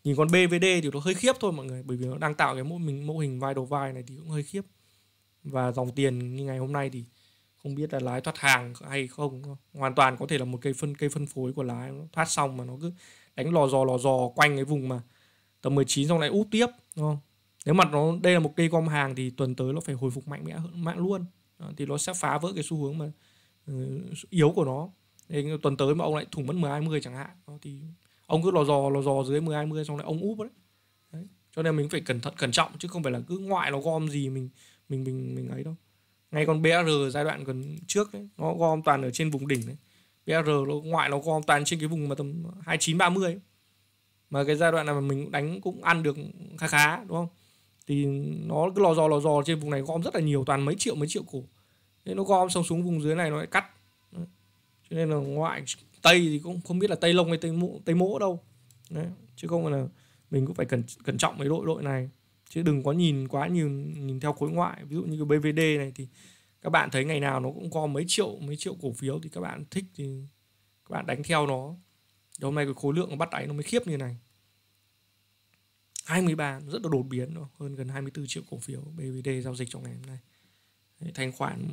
nhìn con BVD thì nó hơi khiếp thôi mọi người bởi vì nó đang tạo cái mô hình mô hình vai đầu vai này thì cũng hơi khiếp và dòng tiền như ngày hôm nay thì không biết là lái thoát hàng hay không hoàn toàn có thể là một cây phân cây phân phối của lái nó thoát xong mà nó cứ đánh lò dò lò dò quanh cái vùng mà tầm 19 xong lại út tiếp đúng không nếu mà nó đây là một cây gom hàng thì tuần tới nó phải hồi phục mạnh mẽ hơn mạnh luôn thì nó sẽ phá vỡ cái xu hướng mà ừ, yếu của nó nên tuần tới mà ông lại thủng mất 12-10 chẳng hạn thì ông cứ lò dò lò dò dưới 12-10 xong lại ông úp đấy. đấy. Cho nên mình phải cẩn thận cẩn trọng chứ không phải là cứ ngoại nó gom gì mình mình mình mình ấy đâu. Ngay con BR giai đoạn gần trước ấy, nó gom toàn ở trên vùng đỉnh đấy. BR nó ngoại nó gom toàn trên cái vùng mà tầm 29 30 ấy. Mà cái giai đoạn này mà mình đánh cũng ăn được khá khá đúng không? Thì nó cứ lò dò lò dò trên vùng này gom rất là nhiều toàn mấy triệu mấy triệu cổ. Thế nó gom xong xuống vùng dưới này nó lại cắt cho nên là ngoại tây thì cũng không biết là tây lông hay tây mũ tây mỗ đâu đấy chứ không là mình cũng phải cẩn cẩn trọng với đội đội này chứ đừng có nhìn quá nhiều nhìn theo khối ngoại ví dụ như cái BVD này thì các bạn thấy ngày nào nó cũng có mấy triệu mấy triệu cổ phiếu thì các bạn thích thì các bạn đánh theo nó thì hôm nay cái khối lượng bắt đáy nó mới khiếp như này 23 rất là đột biến hơn gần 24 triệu cổ phiếu BVD giao dịch trong ngày hôm nay thanh khoản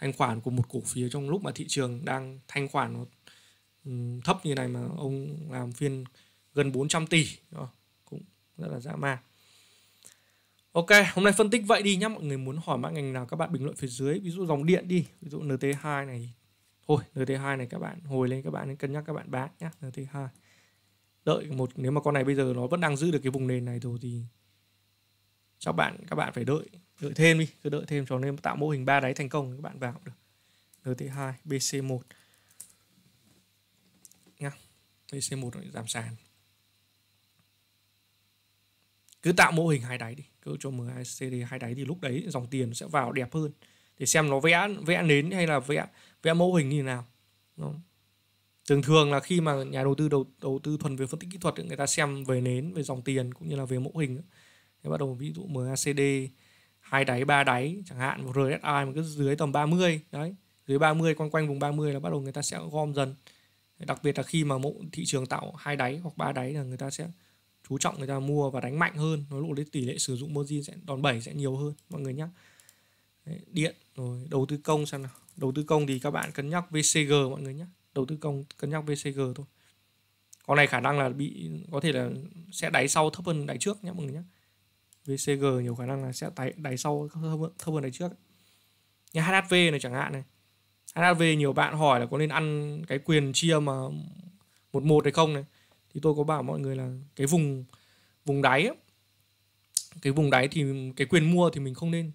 thanh khoản của một cổ phiếu trong lúc mà thị trường đang thanh khoản nó ừ, thấp như này mà ông làm phiên gần 400 tỷ cũng rất là dã man Ok, hôm nay phân tích vậy đi nhá Mọi người muốn hỏi mã ngành nào các bạn bình luận phía dưới Ví dụ dòng điện đi, ví dụ NT2 này Thôi, NT2 này các bạn hồi lên các bạn nên cân nhắc các bạn bán nhá NT2 Đợi một, nếu mà con này bây giờ nó vẫn đang giữ được cái vùng nền này rồi thì các bạn các bạn phải đợi đợi thêm đi cứ đợi thêm cho nên tạo mô hình ba đáy thành công các bạn vào được nt hai BC1 nhá BC1 giảm sàn cứ tạo mô hình hai đáy đi cứ cho MACD hai đáy thì lúc đấy dòng tiền sẽ vào đẹp hơn để xem nó vẽ vẽ nến hay là vẽ vẽ mô hình như nào Đúng. thường thường là khi mà nhà đầu tư đầu đầu tư thuần về phân tích kỹ thuật thì người ta xem về nến về dòng tiền cũng như là về mô hình thế bắt đầu ví dụ MACD hai đáy ba đáy chẳng hạn một RSI mà cứ dưới tầm 30 đấy dưới 30 quanh quanh vùng 30 là bắt đầu người ta sẽ gom dần đặc biệt là khi mà mộ thị trường tạo hai đáy hoặc ba đáy là người ta sẽ chú trọng người ta mua và đánh mạnh hơn nó lúc đấy tỷ lệ sử dụng margin sẽ đòn bẩy sẽ nhiều hơn mọi người nhá đấy, điện rồi đầu tư công xem nào đầu tư công thì các bạn cân nhắc VCG mọi người nhé đầu tư công cân nhắc VCG thôi con này khả năng là bị có thể là sẽ đáy sau thấp hơn đáy trước nhé mọi người nhé VCG nhiều khả năng là sẽ đáy, đáy sau thấp hơn, thấp hơn đáy trước như HHV này chẳng hạn này HHV nhiều bạn hỏi là có nên ăn cái quyền chia mà một một hay không này thì tôi có bảo mọi người là cái vùng vùng đáy ấy, cái vùng đáy thì cái quyền mua thì mình không nên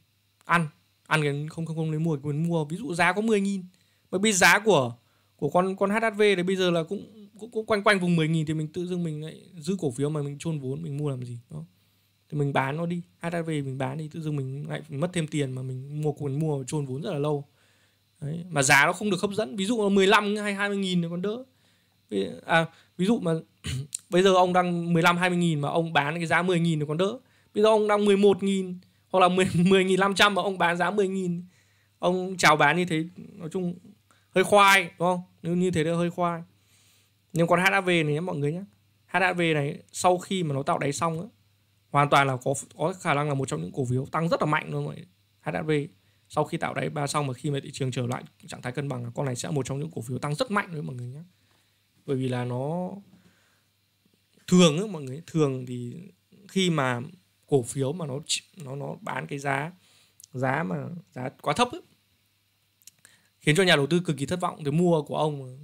ăn ăn cái không không không nên mua quyền mua ví dụ giá có 10 nghìn mà bây giá của của con con HHV đấy bây giờ là cũng cũng, cũng quanh quanh vùng 10 nghìn thì mình tự dưng mình lại giữ cổ phiếu mà mình chôn vốn mình mua làm gì đó thì mình bán nó đi HRV mình bán đi tự dưng mình lại mất thêm tiền mà mình mua còn mua chôn vốn rất là lâu Đấy. mà giá nó không được hấp dẫn ví dụ là 15 hay 20 nghìn thì còn đỡ à, ví dụ mà bây giờ ông đang 15 20 nghìn mà ông bán cái giá 10 nghìn thì còn đỡ bây giờ ông đang 11 nghìn hoặc là 10 10 500 mà ông bán giá 10 nghìn ông chào bán như thế nói chung hơi khoai đúng không nếu như thế thì hơi khoai nhưng còn HAV này nhé mọi người nhé HAV này sau khi mà nó tạo đáy xong á hoàn toàn là có có khả năng là một trong những cổ phiếu tăng rất là mạnh luôn vậy HSV sau khi tạo đáy ba xong mà khi mà thị trường trở lại trạng thái cân bằng con này sẽ là một trong những cổ phiếu tăng rất mạnh đấy mọi người nhé bởi vì là nó thường ấy, mọi người thường thì khi mà cổ phiếu mà nó nó nó bán cái giá giá mà giá quá thấp ấy, khiến cho nhà đầu tư cực kỳ thất vọng thì mua của ông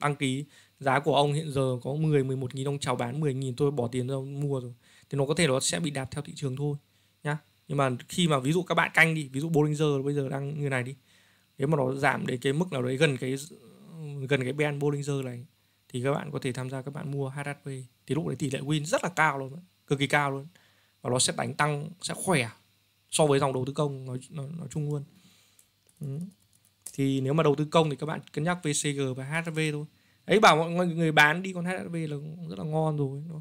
đăng ký giá của ông hiện giờ có 10 11 nghìn ông chào bán 10 nghìn tôi bỏ tiền ra mua rồi thì nó có thể nó sẽ bị đạp theo thị trường thôi nhá nhưng mà khi mà ví dụ các bạn canh đi ví dụ Bollinger bây giờ đang như này đi nếu mà nó giảm đến cái mức nào đấy gần cái gần cái band Bollinger này thì các bạn có thể tham gia các bạn mua HHP thì lúc đấy tỷ lệ win rất là cao luôn cực kỳ cao luôn và nó sẽ đánh tăng sẽ khỏe so với dòng đầu tư công nói, nói, nói chung luôn ừ thì nếu mà đầu tư công thì các bạn cân nhắc VCG và HV thôi ấy bảo mọi người bán đi con HV là rất là ngon rồi nó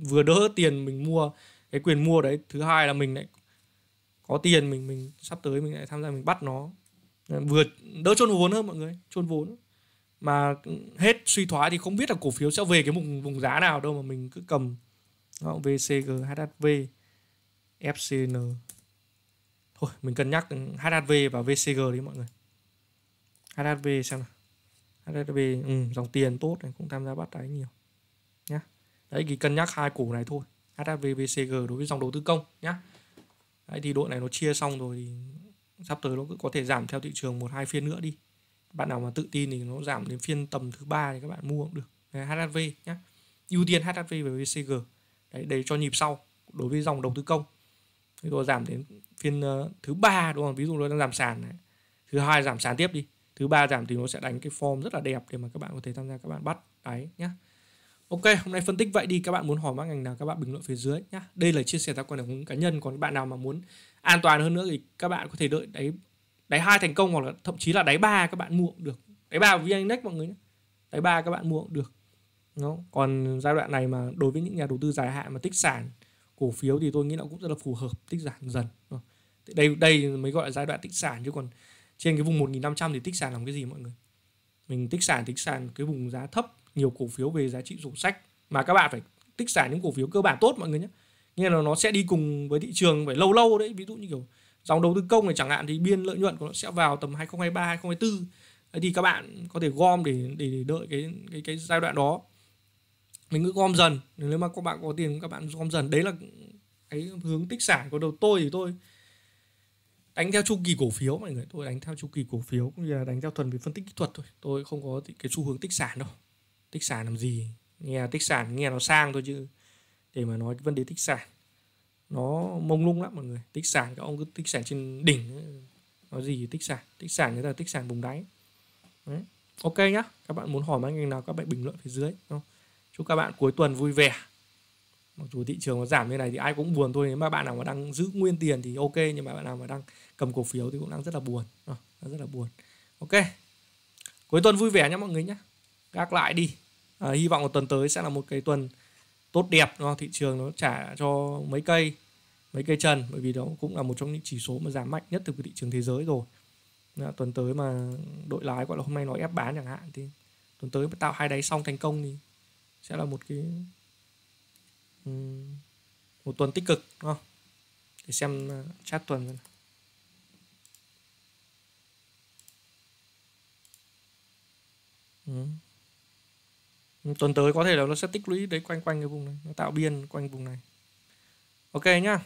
vừa đỡ tiền mình mua cái quyền mua đấy thứ hai là mình lại có tiền mình mình sắp tới mình lại tham gia mình bắt nó vừa đỡ chôn vốn hơn mọi người chôn vốn mà hết suy thoái thì không biết là cổ phiếu sẽ về cái vùng vùng giá nào đâu mà mình cứ cầm đó, VCG HHV FCN thôi mình cân nhắc HHV và VCG đi mọi người HHV xem nào HHV ừ, dòng tiền tốt này cũng tham gia bắt đáy nhiều nhá đấy thì cân nhắc hai cổ này thôi HHV VCG đối với dòng đầu tư công nhá đấy thì đội này nó chia xong rồi thì sắp tới nó cũng có thể giảm theo thị trường một hai phiên nữa đi bạn nào mà tự tin thì nó giảm đến phiên tầm thứ ba thì các bạn mua cũng được đấy, HHV nhá ưu tiên HHV và VCG đấy để cho nhịp sau đối với dòng đầu tư công thì nó giảm đến phiên uh, thứ ba đúng không ví dụ nó đang giảm sàn này thứ hai giảm sàn tiếp đi thứ ba giảm thì nó sẽ đánh cái form rất là đẹp để mà các bạn có thể tham gia các bạn bắt đáy nhá Ok, hôm nay phân tích vậy đi, các bạn muốn hỏi mã ngành nào các bạn bình luận phía dưới nhá. Đây là chia sẻ theo quan điểm cá nhân, còn bạn nào mà muốn an toàn hơn nữa thì các bạn có thể đợi đáy đáy hai thành công hoặc là thậm chí là đáy ba các bạn mua cũng được. Đáy ba của mọi người nhé. Đáy ba các bạn mua cũng được. Nó còn giai đoạn này mà đối với những nhà đầu tư dài hạn mà tích sản cổ phiếu thì tôi nghĩ nó cũng rất là phù hợp tích giảm dần. Đây đây mới gọi là giai đoạn tích sản chứ còn trên cái vùng 1500 thì tích sản làm cái gì mọi người mình tích sản tích sản cái vùng giá thấp nhiều cổ phiếu về giá trị sổ sách mà các bạn phải tích sản những cổ phiếu cơ bản tốt mọi người nhé nghĩa là nó sẽ đi cùng với thị trường phải lâu lâu đấy ví dụ như kiểu dòng đầu tư công này chẳng hạn thì biên lợi nhuận của nó sẽ vào tầm 2023 2024 đấy thì các bạn có thể gom để để, để đợi cái cái cái giai đoạn đó mình cứ gom dần nếu mà các bạn có tiền các bạn gom dần đấy là cái hướng tích sản của đầu tôi thì tôi đánh theo chu kỳ cổ phiếu mọi người tôi đánh theo chu kỳ cổ phiếu cũng như là đánh theo thuần về phân tích kỹ thuật thôi tôi không có cái xu hướng tích sản đâu tích sản làm gì nghe tích sản nghe nó sang thôi chứ để mà nói cái vấn đề tích sản nó mông lung lắm mọi người tích sản các ông cứ tích sản trên đỉnh nói gì tích sản tích sản người ta tích sản vùng đáy Đấy. ok nhá các bạn muốn hỏi mấy ngành nào các bạn bình luận phía dưới không chúc các bạn cuối tuần vui vẻ mặc dù thị trường nó giảm như này thì ai cũng buồn thôi nếu mà bạn nào mà đang giữ nguyên tiền thì ok nhưng mà bạn nào mà đang cầm cổ phiếu thì cũng đang rất là buồn à, rất là buồn ok cuối tuần vui vẻ nhé mọi người nhé gác lại đi à, hy vọng một tuần tới sẽ là một cái tuần tốt đẹp nó thị trường nó trả cho mấy cây mấy cây trần bởi vì đó cũng là một trong những chỉ số mà giảm mạnh nhất từ thị trường thế giới rồi à, tuần tới mà đội lái gọi là hôm nay nói ép bán chẳng hạn thì tuần tới mà tạo hai đáy xong thành công thì sẽ là một cái một tuần tích cực không? để xem à, chat tuần Ừ. tuần tới có thể là nó sẽ tích lũy đấy quanh quanh cái vùng này nó tạo biên quanh vùng này ok nhá